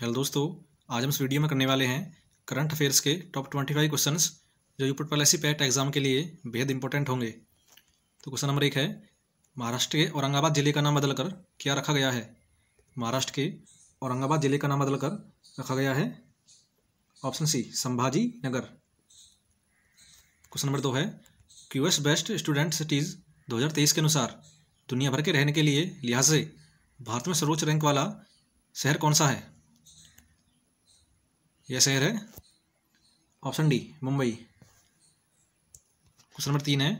hello दोस्तों आज हम इस वीडियो में करने वाले हैं करंट अफेयर्स के टॉप ट्वेंटी फाइव क्वेश्चन जो यूपट पॉलिसी पैट एग्जाम के लिए बेहद इंपॉर्टेंट होंगे तो क्वेश्चन नंबर एक है महाराष्ट्र के औरंगाबाद जिले का नाम बदलकर क्या रखा गया है महाराष्ट्र के औरंगाबाद जिले का नाम बदलकर रखा गया है option C Sambhaji Nagar question number दो है क्यूएस बेस्ट स्टूडेंट सिटीज़ दो के अनुसार दुनिया भर के रहने के लिए लिहाज से भारत में सर्वोच्च रैंक वाला शहर कौन सा है यह शहर है option D Mumbai question number तीन है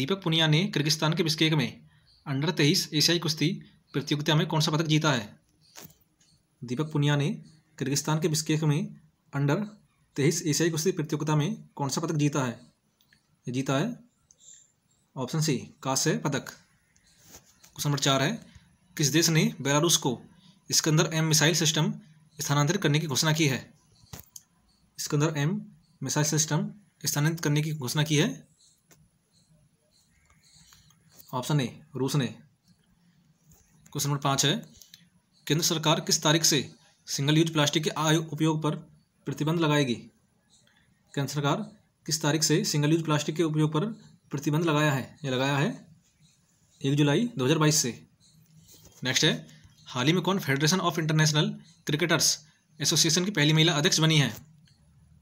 दीपक पुनिया ने किर्गिस्तान के बिस्केक में अंडर तेईस एशियाई कुश्ती प्रतियोगिता में कौन सा पदक जीता है दीपक पुनिया ने किर्गिस्तान के बिस्केक में अंडर तेईस एशियाई कुश्ती प्रतियोगिता में कौन सा पदक जीता है जीता है ऑप्शन सी कांस्य पदक क्वेश्चन नंबर चार है किस देश ने बेलारूस को इसके अंदर एम मिसाइल सिस्टम स्थानांतरित करने की घोषणा की है इसके अंदर एम मिसाइल सिस्टम स्थानांतरित करने की घोषणा की है ऑप्शन ए रूस ने क्वेश्चन नंबर पाँच है केंद्र सरकार किस तारीख से सिंगल यूज प्लास्टिक के आयु उपयोग पर प्रतिबंध लगाएगी केंद्र सरकार किस तारीख से सिंगल यूज प्लास्टिक के उपयोग पर प्रतिबंध लगाया है ये लगाया है एक जुलाई 2022 से नेक्स्ट है हाल ही में कौन federation of international cricketers association की पहली महिला अध्यक्ष बनी है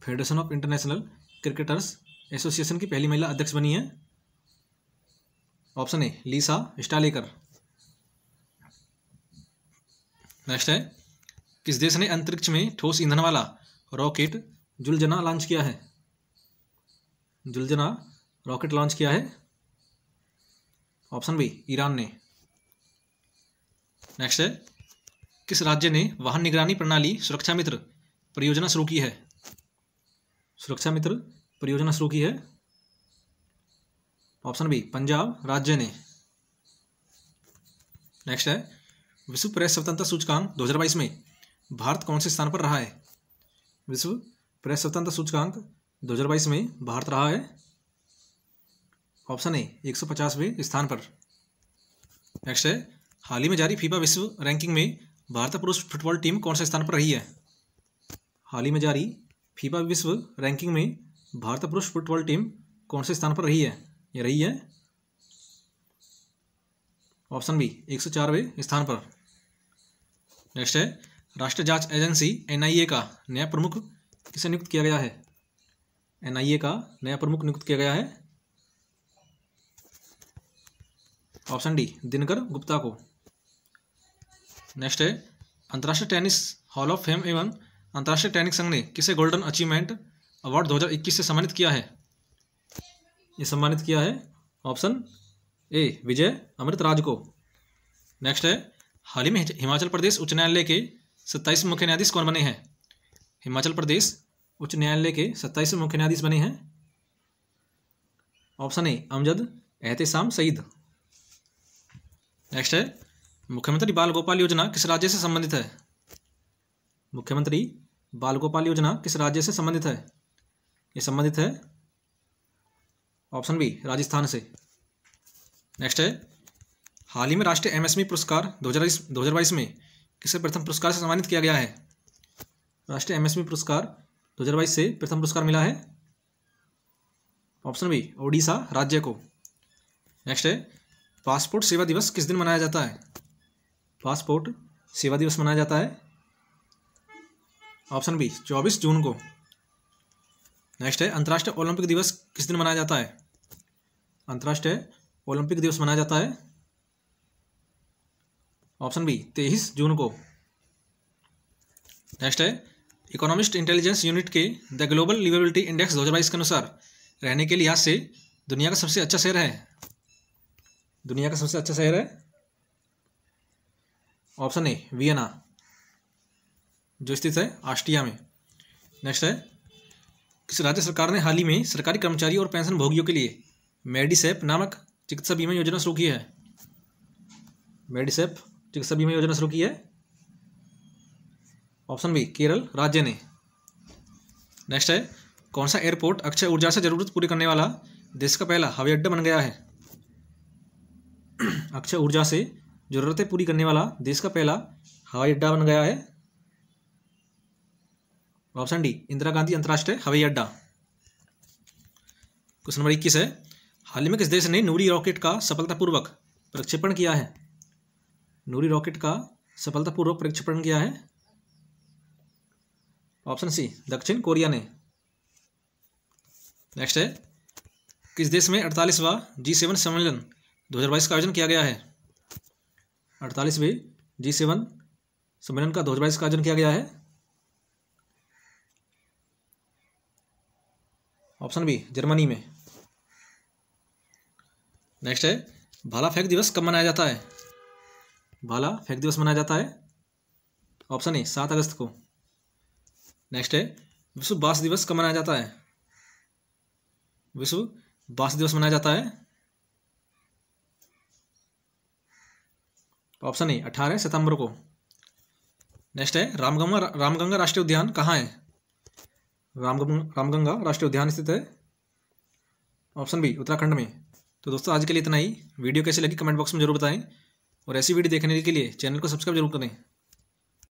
federation of international cricketers association की पहली महिला अध्यक्ष बनी है option A Lisa Sthalekar next है किस देश ने अंतरिक्ष में ठोस ईंधन वाला रॉकेट जुलजना लॉन्च किया है जुलजना रॉकेट लॉन्च किया है ऑप्शन बी ईरान ने नेक्स्ट है किस राज्य ने वाहन निगरानी प्रणाली सुरक्षा मित्र परियोजना शुरू की है सुरक्षा मित्र परियोजना शुरू की है ऑप्शन बी पंजाब राज्य ने नेक्स्ट है विश्व प्रेस स्वतंत्रता सूचकांक 2022 में भारत कौन से स्थान पर रहा है विश्व प्रेस स्वतंत्रता सूचकांक 2022 में भारत रहा है ऑप्शन ए एक सौ स्थान पर नेक्स्ट है हाल ही में जारी फीफा विश्व रैंकिंग में भारत पुरुष फुटबॉल टीम कौन से स्थान पर रही है हाल ही में जारी फीफा विश्व रैंकिंग में भारत पुरुष फुटबॉल टीम कौन से स्थान पर रही है ये रही है ऑप्शन बी एक सौ चारवे स्थान पर नेक्स्ट है राष्ट्रीय जांच एजेंसी एनआईए का नया प्रमुख किसे नियुक्त किया गया है एनआईए का नया प्रमुख नियुक्त किया गया है ऑप्शन डी दिनकर गुप्ता को नेक्स्ट है अंतर्राष्ट्रीय टेनिस हॉल ऑफ फेम एवं अंतर्राष्ट्रीय टैनिक संघ ने किसे गोल्डन अचीवमेंट अवार्ड 2021 से सम्मानित किया है ये सम्मानित किया है ऑप्शन ए विजय अमृत राज को नेक्स्ट है हाल ही में हिमाचल प्रदेश उच्च न्यायालय के सत्ताईस मुख्य न्यायाधीश कौन बने हैं हिमाचल प्रदेश उच्च न्यायालय के सत्ताईस मुख्य न्यायाधीश बने हैं option A Amjad Ehtesham Saeed next है मुख्यमंत्री बाल गोपाल योजना किस राज्य से संबंधित है मुख्यमंत्री बाल गोपाल योजना किस राज्य से संबंधित है ये संबंधित है ऑप्शन बी राजस्थान से नेक्स्ट है हाल ही में राष्ट्रीय एमएसएमई पुरस्कार दो हज़ार बाईस में किसे प्रथम पुरस्कार से सम्मानित किया गया है राष्ट्रीय एमएसएमई पुरस्कार दो हज़ार बाईस से प्रथम पुरस्कार मिला है ऑप्शन बी ओडिशा राज्य को नेक्स्ट है पासपोर्ट सेवा दिवस किस दिन मनाया जाता है पासपोर्ट सेवा दिवस मनाया जाता है ऑप्शन बी चौबीस जून को नेक्स्ट है अंतर्राष्ट्रीय ओलंपिक दिवस किस दिन मनाया जाता है अंतर्राष्ट्रीय ओलंपिक दिवस मनाया जाता है ऑप्शन बी तेईस जून को नेक्स्ट है इकोनॉमिस्ट इंटेलिजेंस यूनिट के द ग्लोबल लिवेबिलिटी इंडेक्स दो के अनुसार रहने के लिहाज से दुनिया का सबसे अच्छा शहर है दुनिया का सबसे अच्छा शहर है ऑप्शन ए वियना जो स्थित है आस्टिया में नेक्स्ट है किस राज्य सरकार ने हाल ही में सरकारी कर्मचारी और पेंशन भोगियों के लिए मेडिसेप नामक चिकित्सा बीमा योजना शुरू की है मेडिसेप चिकित्सा बीमा योजना शुरू की है ऑप्शन बी केरल राज्य ने नेक्स्ट है कौन सा एयरपोर्ट अक्षय ऊर्जा से जरूरत पूरी करने वाला देश का पहला हवाई अड्डा बन गया है अक्षय ऊर्जा से ज़रूरतें पूरी करने वाला देश का पहला हवाई अड्डा बन गया है ऑप्शन डी इंदिरा गांधी अंतर्राष्ट्रीय हवाई अड्डा क्वेश्चन नंबर इक्कीस है हाल ही में किस देश ने नूरी रॉकेट का सफलतापूर्वक प्रक्षेपण किया है नूरी रॉकेट का सफलतापूर्वक प्रक्षेपण किया है ऑप्शन सी दक्षिण कोरिया ने नेक्स्ट है किस देश में अड़तालीसवा जी सेवन सम्मेलन दो हज़ार बाईस का आयोजन किया गया है अड़तालीसवें जी सेवन सम्मेलन का दो हज़ार बाईस का आयोजन किया गया है ऑप्शन बी जर्मनी में नेक्स्ट है भाला फेंक दिवस कब मनाया जाता है भाला फेंक दिवस मनाया जाता है ऑप्शन ए सात अगस्त को नेक्स्ट है विश्व बास दिवस कब मनाया जाता है विश्व बास दिवस मनाया जाता है ऑप्शन ए अठारह सितंबर को नेक्स्ट है रामगंगा रामगंगा राष्ट्रीय उद्यान कहाँ है रामगंग रामगंगा राष्ट्रीय उद्यान स्थित है ऑप्शन बी उत्तराखंड में तो दोस्तों आज के लिए इतना ही वीडियो कैसी लगी कमेंट बॉक्स में जरूर बताएं और ऐसी वीडियो देखने के लिए चैनल को सब्सक्राइब जरूर करें